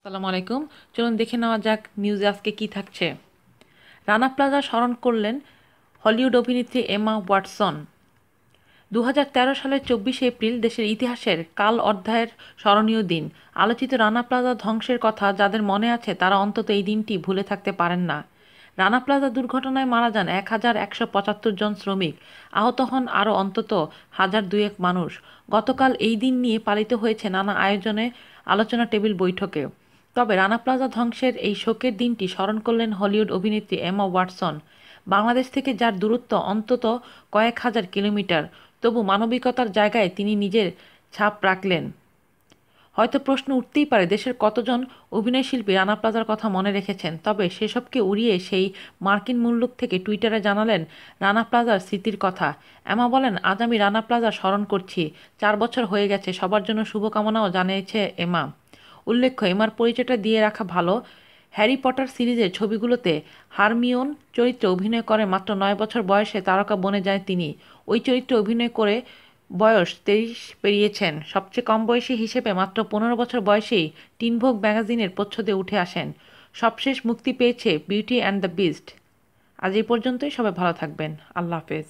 আসসালামু আলাইকুম চলুন দেখে নেওয়া যাক নিউজে আজকে কি থাকছে রানা প্লাজা স্মরণ করলেন হলিউড অভিনেত্রী এমা ওয়াটসন দু সালের চব্বিশে এপ্রিল দেশের ইতিহাসের কাল অধ্যায়ের স্মরণীয় দিন আলোচিত রানা প্লাজা ধ্বংসের কথা যাদের মনে আছে তারা অন্তত এই দিনটি ভুলে থাকতে পারেন না রানা প্লাজা দুর্ঘটনায় মারা যান এক হাজার একশো পঁচাত্তর জন শ্রমিক আহত হন আরও অন্তত হাজার দুয়েক মানুষ গতকাল এই দিন নিয়ে পালিত হয়েছে নানা আয়োজনে আলোচনা টেবিল বৈঠকে তবে রানা প্লাজা ধ্বংসের এই শোকের দিনটি স্মরণ করলেন হলিউড অভিনেত্রী এমা ওয়াটসন বাংলাদেশ থেকে যার দূরত্ব অন্তত কয়েক হাজার কিলোমিটার তবু মানবিকতার জায়গায় তিনি নিজের ছাপ রাখলেন হয়তো প্রশ্ন উঠতেই পারে দেশের কতজন অভিনয়শিল্পী রানা প্লাজার কথা মনে রেখেছেন তবে সেসবকে উড়িয়ে সেই মার্কিন মূল্যক থেকে টুইটারে জানালেন রানা প্লাজার স্মৃতির কথা এমা বলেন আজ আমি রানা প্লাজা স্মরণ করছি চার বছর হয়ে গেছে সবার জন্য শুভকামনাও জানিয়েছে এমা উল্লেখ্য এমার পরিচয়টা দিয়ে রাখা ভালো হ্যারি পটার সিরিজের ছবিগুলোতে হারমিওন চরিত্রে অভিনয় করে মাত্র নয় বছর বয়সে তারকা বনে যায় তিনি ওই চরিত্রে অভিনয় করে বয়স তেইশ পেরিয়েছেন সবচেয়ে কম বয়সী হিসেবে মাত্র পনেরো বছর বয়সেই টিনভোগ ম্যাগাজিনের প্রচ্ছদে উঠে আসেন সবশেষ মুক্তি পেয়েছে বিউটি অ্যান্ড দ্য বিস্ট আজ এই পর্যন্তই সবাই ভালো থাকবেন আল্লাহ হাফেজ